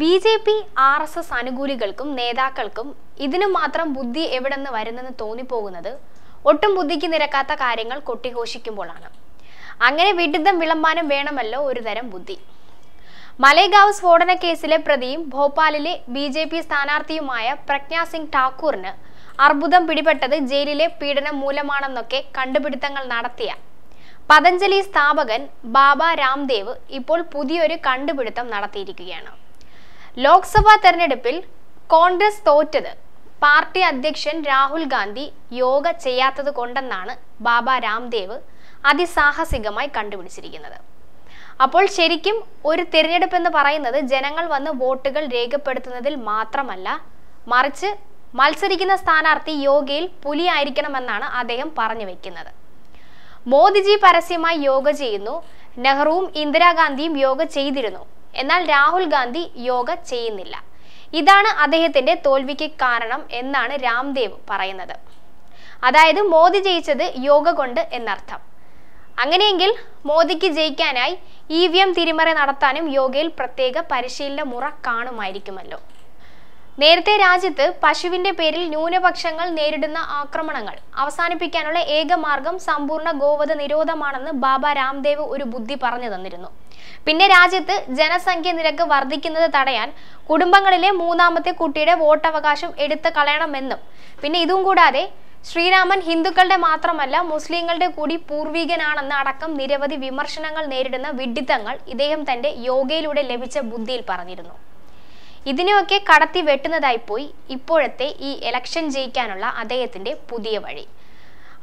B J P R S S അനുകൂലികൾക്കും നേതാക്കൾക്കും ഇതിനു മാത്രം ബുദ്ധി എവിടെന്ന് വരുന്നെന്ന് തോന്നിപ്പോകുന്നത് ഒട്ടും ബുദ്ധിക്ക് നിരക്കാത്ത കാര്യങ്ങൾ കൊട്ടിഘോഷിക്കുമ്പോഴാണ് അങ്ങനെ വിഡിദ്ധം വിളമ്പാനും വേണമല്ലോ ഒരു തരം ബുദ്ധി മലേഗാവ് സ്ഫോടന കേസിലെ പ്രതിയും ഭോപ്പാലിലെ ബി ജെ പി സ്ഥാനാർത്ഥിയുമായ പ്രജ്ഞാ സിംഗ് ഠാക്കൂറിന് അർബുദം പിടിപെട്ടത് ജയിലിലെ പീഡനം മൂലമാണെന്നൊക്കെ കണ്ടുപിടുത്തങ്ങൾ നടത്തിയ പതഞ്ജലി സ്ഥാപകൻ ബാബ രാംദേവ് ഇപ്പോൾ പുതിയൊരു കണ്ടുപിടുത്തം നടത്തിയിരിക്കുകയാണ് ലോക്സഭാ തെരഞ്ഞെടുപ്പിൽ കോൺഗ്രസ് തോറ്റത് പാർട്ടി അധ്യക്ഷൻ രാഹുൽ ഗാന്ധി യോഗ ചെയ്യാത്തത് കൊണ്ടെന്നാണ് ബാബ രാംദേവ് അതിസാഹസികമായി കണ്ടുപിടിച്ചിരിക്കുന്നത് അപ്പോൾ ശരിക്കും ഒരു തിരഞ്ഞെടുപ്പ് എന്ന് പറയുന്നത് ജനങ്ങൾ വന്ന് വോട്ടുകൾ രേഖപ്പെടുത്തുന്നതിൽ മാത്രമല്ല മറിച്ച് മത്സരിക്കുന്ന സ്ഥാനാർത്ഥി യോഗയിൽ പുലിയായിരിക്കണമെന്നാണ് അദ്ദേഹം പറഞ്ഞു വെക്കുന്നത് മോദിജി പരസ്യമായി യോഗ ചെയ്യുന്നു നെഹ്റുവും ഇന്ദിരാഗാന്ധിയും യോഗ ചെയ്തിരുന്നു എന്നാൽ രാഹുൽ ഗാന്ധി യോഗ ചെയ്യുന്നില്ല ഇതാണ് അദ്ദേഹത്തിന്റെ തോൽവിക്ക് കാരണം എന്നാണ് രാംദേവ് പറയുന്നത് അതായത് മോദി ജയിച്ചത് യോഗ കൊണ്ട് എന്നർത്ഥം അങ്ങനെയെങ്കിൽ മോദിക്ക് ജയിക്കാനായി ഇ വി എം തിരിമറി നടത്താനും യോഗയിൽ പ്രത്യേക പരിശീലന മുറ കാണുമായിരിക്കുമല്ലോ നേരത്തെ രാജ്യത്ത് പശുവിന്റെ പേരിൽ ന്യൂനപക്ഷങ്ങൾ നേരിടുന്ന ആക്രമണങ്ങൾ അവസാനിപ്പിക്കാനുള്ള ഏക മാർഗം സമ്പൂർണ്ണ ഗോവധ നിരോധമാണെന്ന് ബാബ രാംദേവ് ഒരു ബുദ്ധി പറഞ്ഞു തന്നിരുന്നു പിന്നെ രാജ്യത്ത് ജനസംഖ്യ നിരക്ക് വർദ്ധിക്കുന്നത് തടയാൻ കുടുംബങ്ങളിലെ മൂന്നാമത്തെ കുട്ടിയുടെ വോട്ടവകാശം എടുത്തു കളയണമെന്നും പിന്നെ ഇതും കൂടാതെ ശ്രീരാമൻ ഹിന്ദുക്കളുടെ മാത്രമല്ല മുസ്ലിങ്ങളുടെ കൂടി പൂർവികനാണെന്ന അടക്കം നിരവധി വിമർശനങ്ങൾ നേരിടുന്ന വിഡിത്തങ്ങൾ ഇദ്ദേഹം തന്റെ യോഗയിലൂടെ ലഭിച്ച ബുദ്ധിയിൽ പറഞ്ഞിരുന്നു ഇതിനെയൊക്കെ കടത്തി വെട്ടുന്നതായി പോയി ഇപ്പോഴത്തെ ഈ ഇലക്ഷൻ ജയിക്കാനുള്ള അദ്ദേഹത്തിന്റെ പുതിയ വഴി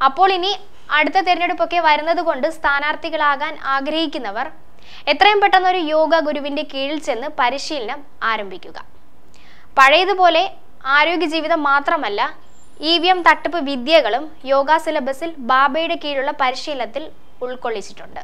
അപ്പോൾ ഇനി അടുത്ത തിരഞ്ഞെടുപ്പൊക്കെ വരുന്നത് കൊണ്ട് സ്ഥാനാർത്ഥികളാകാൻ ആഗ്രഹിക്കുന്നവർ എത്രയും പെട്ടെന്ന് ഒരു യോഗ ഗുരുവിന്റെ കീഴിൽ ചെന്ന് പരിശീലനം ആരംഭിക്കുക പഴയതുപോലെ ആരോഗ്യ ജീവിതം മാത്രമല്ല ഇ വി എം തട്ടിപ്പ് വിദ്യകളും യോഗ സിലബസിൽ ബാബയുടെ കീഴിലുള്ള പരിശീലനത്തിൽ ഉൾക്കൊള്ളിച്ചിട്ടുണ്ട്